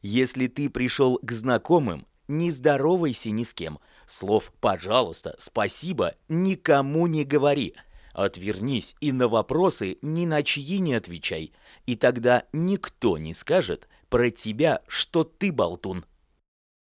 Если ты пришел к знакомым, не здоровайся ни с кем. Слов «пожалуйста», «спасибо» никому не говори. Отвернись и на вопросы ни на чьи не отвечай. И тогда никто не скажет про тебя, что ты болтун.